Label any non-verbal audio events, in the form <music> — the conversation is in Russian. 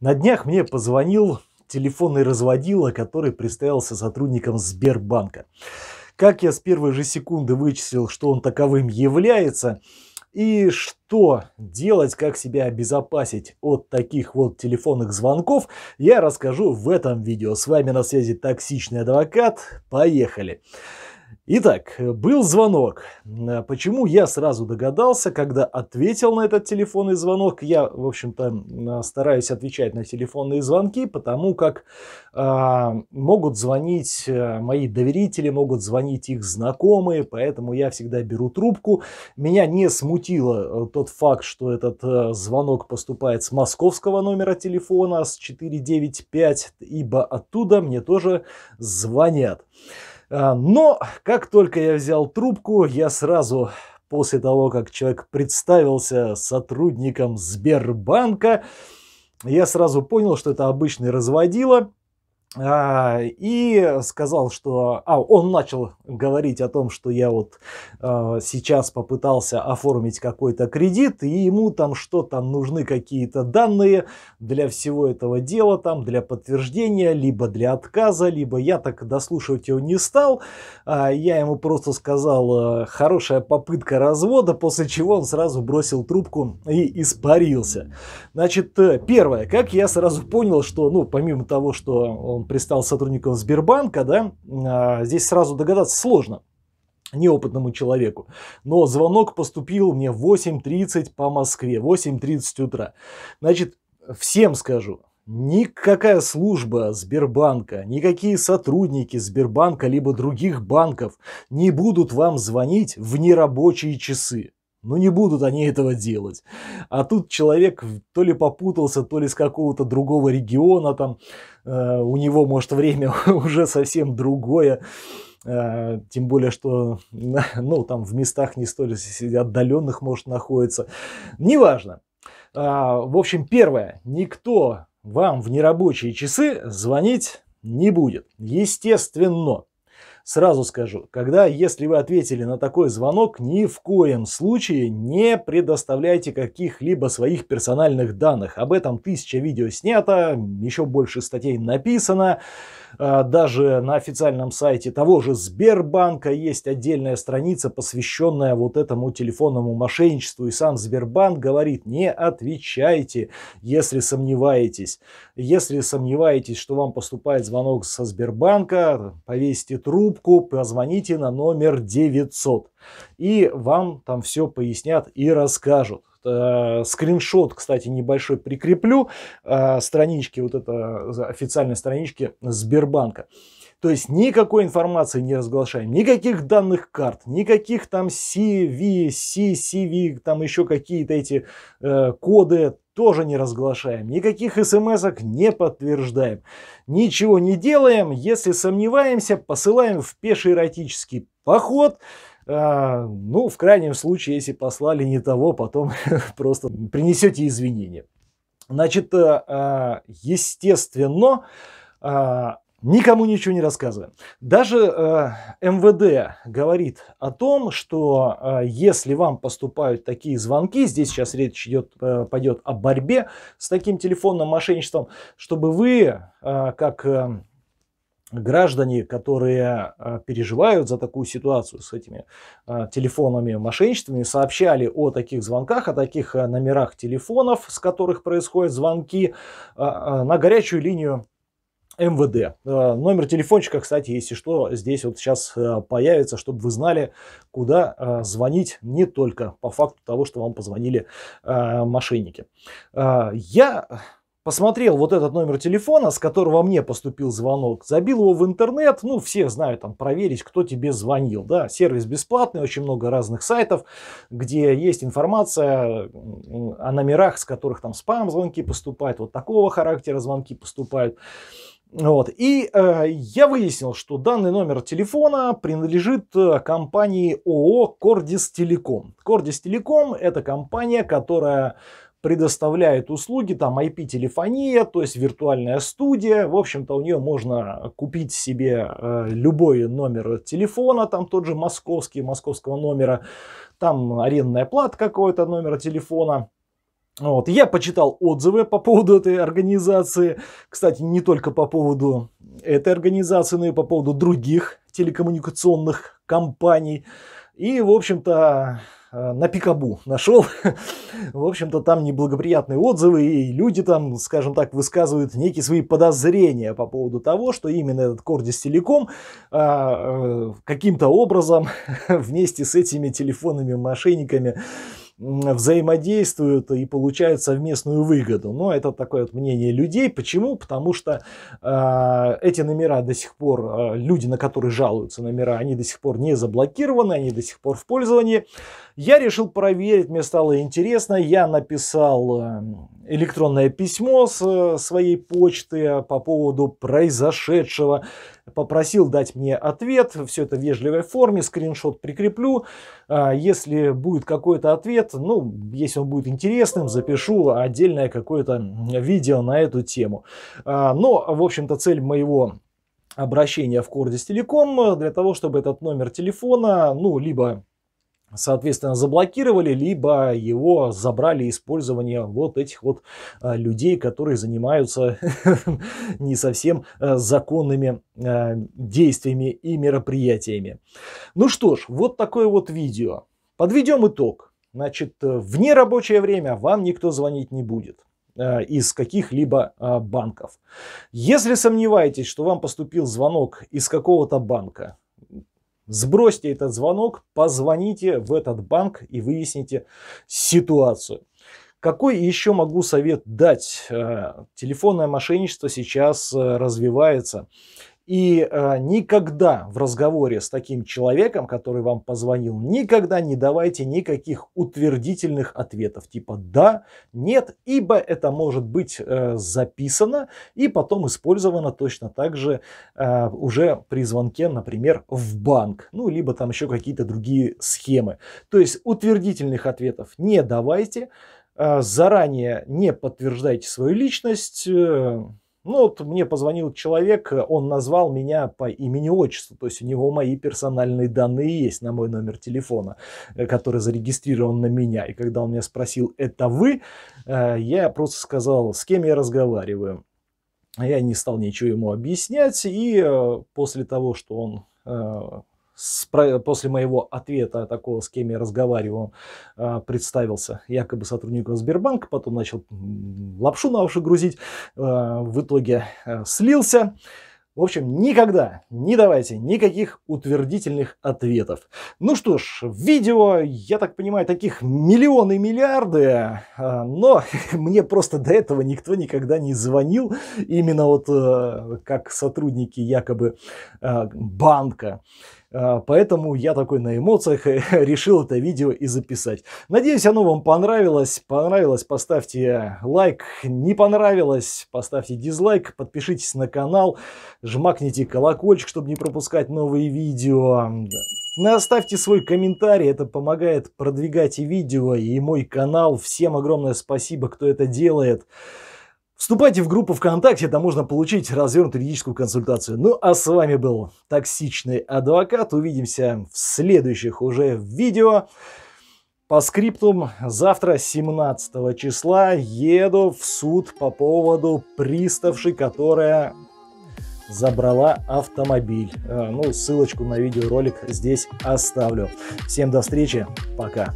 На днях мне позвонил телефонный разводила, который представился сотрудником Сбербанка. Как я с первой же секунды вычислил, что он таковым является, и что делать, как себя обезопасить от таких вот телефонных звонков, я расскажу в этом видео. С вами на связи токсичный адвокат. Поехали! Поехали! Итак, был звонок. Почему я сразу догадался, когда ответил на этот телефонный звонок? Я, в общем-то, стараюсь отвечать на телефонные звонки, потому как э, могут звонить э, мои доверители, могут звонить их знакомые, поэтому я всегда беру трубку. Меня не смутило э, тот факт, что этот э, звонок поступает с московского номера телефона, с 495, ибо оттуда мне тоже звонят. А, но как только я взял трубку, я сразу после того, как человек представился сотрудником Сбербанка, я сразу понял, что это обычный разводила – а, и сказал, что... А, он начал говорить о том, что я вот а, сейчас попытался оформить какой-то кредит, и ему там что-то нужны какие-то данные для всего этого дела, там, для подтверждения, либо для отказа, либо я так дослушивать его не стал. А, я ему просто сказал, э, хорошая попытка развода, после чего он сразу бросил трубку и испарился. Значит, э, первое, как я сразу понял, что, ну, помимо того, что он пристал сотрудником Сбербанка, да, а, здесь сразу догадаться сложно неопытному человеку. Но звонок поступил мне в 8.30 по Москве, 8.30 утра. Значит, всем скажу, Никакая служба Сбербанка, никакие сотрудники Сбербанка либо других банков не будут вам звонить в нерабочие часы. Ну не будут они этого делать. А тут человек то ли попутался, то ли с какого-то другого региона, там э, у него, может, время <laughs> уже совсем другое. Э, тем более, что <laughs> ну, там в местах не столь отдаленных, может, находится. Неважно. А, в общем, первое. Никто вам в нерабочие часы звонить не будет. Естественно. Сразу скажу, когда, если вы ответили на такой звонок, ни в коем случае не предоставляйте каких-либо своих персональных данных. Об этом тысяча видео снято, еще больше статей написано. А, даже на официальном сайте того же Сбербанка есть отдельная страница, посвященная вот этому телефонному мошенничеству. И сам Сбербанк говорит, не отвечайте, если сомневаетесь. Если сомневаетесь, что вам поступает звонок со Сбербанка, повесьте труп, трубку, позвоните на номер 900. И вам там все пояснят и расскажут. Э, скриншот, кстати, небольшой прикреплю э, странички, вот это официальной странички Сбербанка. То есть никакой информации не разглашаем, никаких данных карт, никаких там CV, CCV, там еще какие-то эти э, коды, тоже не разглашаем, никаких смс не подтверждаем. Ничего не делаем, если сомневаемся, посылаем в пеший эротический поход. А, ну, в крайнем случае, если послали не того, потом <laughs> просто принесете извинения. Значит, э, а, естественно, а, никому ничего не рассказываем. Даже э, МВД говорит о том, что э, если вам поступают такие звонки, здесь сейчас речь идет, э, пойдет о борьбе с таким телефонным мошенничеством, чтобы вы, э, как э, граждане, которые э, переживают за такую ситуацию с этими э, телефонами мошенничествами, сообщали о таких звонках, о таких э, номерах телефонов, с которых происходят звонки, э, э, на горячую линию МВД. Э, номер телефончика, кстати, если что, здесь вот сейчас э, появится, чтобы вы знали, куда э, звонить не только по факту того, что вам позвонили мошенники. Я посмотрел вот этот номер телефона, с которого мне поступил звонок, забил его в интернет, ну, все знают, там, проверить, кто тебе звонил, да, сервис бесплатный, очень много разных сайтов, где есть информация о номерах, с которых там спам-звонки поступают, вот такого характера звонки поступают. Вот. И э, я выяснил, что данный номер телефона принадлежит э, компании ООО Кордис Телеком. Кордис Телеком это компания, которая предоставляет услуги, там IP-телефония, то есть виртуальная студия. В общем-то, у нее можно купить себе э, любой номер телефона, там тот же московский, московского номера, там арендная плата какого-то номера телефона. Вот. Я почитал отзывы по поводу этой организации. Кстати, не только по поводу этой организации, но и по поводу других телекоммуникационных компаний. И, в общем-то, э, на Пикабу нашел. <laughs> в общем-то, там неблагоприятные отзывы, и люди там, скажем так, высказывают некие свои подозрения по поводу того, что именно этот Кордис Телеком а, э, каким-то образом <laughs> вместе с этими телефонными мошенниками взаимодействуют и получают совместную выгоду. Но это такое вот мнение людей. Почему? Потому что э, эти номера до сих пор, э, люди, на которые жалуются номера, они до сих пор не заблокированы, они до сих пор в пользовании. Я решил проверить, мне стало интересно. Я написал э, электронное письмо с э, своей почты по поводу произошедшего. Попросил дать мне ответ. Все это в вежливой форме. Скриншот прикреплю. А, если будет какой-то ответ, ну, если он будет интересным, запишу отдельное какое-то видео на эту тему. А, но, в общем-то, цель моего обращения в Кордис Телеком э, для того, чтобы этот номер телефона, ну, либо соответственно, заблокировали, либо его забрали использование вот этих вот а, людей, которые занимаются <laughs> не совсем а, законными а, действиями и мероприятиями. Ну что ж, вот такое вот видео. Подведем итог. Значит, э, в нерабочее время вам никто звонить не будет из каких-либо банков. Если сомневаетесь, что вам поступил звонок из какого-то банка, Сбросьте этот звонок, позвоните в этот банк и выясните ситуацию. Какой еще могу совет дать? Э, телефонное мошенничество сейчас э, развивается. И э, никогда в разговоре с таким человеком, который вам позвонил, никогда не давайте никаких утвердительных ответов типа да, нет, ибо это может быть э, записано и потом использовано точно так же э, уже при звонке, например, в банк, ну либо там еще какие-то другие схемы. То есть утвердительных ответов не давайте, э, заранее не подтверждайте свою личность. Э, ну вот мне позвонил человек, э, он назвал меня по имени-отчеству, то есть у него мои персональные данные есть на мой номер телефона, э, который зарегистрирован на меня. И когда он меня спросил, это вы, э, я просто сказал, с кем я разговариваю. Я не стал ничего ему объяснять, и после того, что он после моего ответа такого, с кем я разговаривал, а, представился якобы сотрудником Сбербанка, потом начал лапшу на уши грузить, а, в итоге э, слился. В общем, никогда не давайте никаких утвердительных ответов. Ну что ж, видео, я так понимаю, таких миллионы, миллиарды, а, но <laughs> мне просто до этого никто никогда не звонил, именно вот э, как сотрудники якобы э, банка. А, поэтому я такой на эмоциях <laughs> решил это видео и записать. Надеюсь, оно вам понравилось. Понравилось, поставьте лайк. Не понравилось, поставьте дизлайк. Подпишитесь на канал. Жмакните колокольчик, чтобы не пропускать новые видео. Оставьте свой комментарий, это помогает продвигать и видео, и мой канал. Всем огромное спасибо, кто это делает. Вступайте в группу ВКонтакте, там можно получить развернутую юридическую консультацию. Ну а с вами был токсичный адвокат. Увидимся в следующих уже видео. По скриптум завтра 17 числа еду в суд по поводу приставши, которая забрала автомобиль. Э, ну, ссылочку на видеоролик здесь оставлю. Всем до встречи, пока.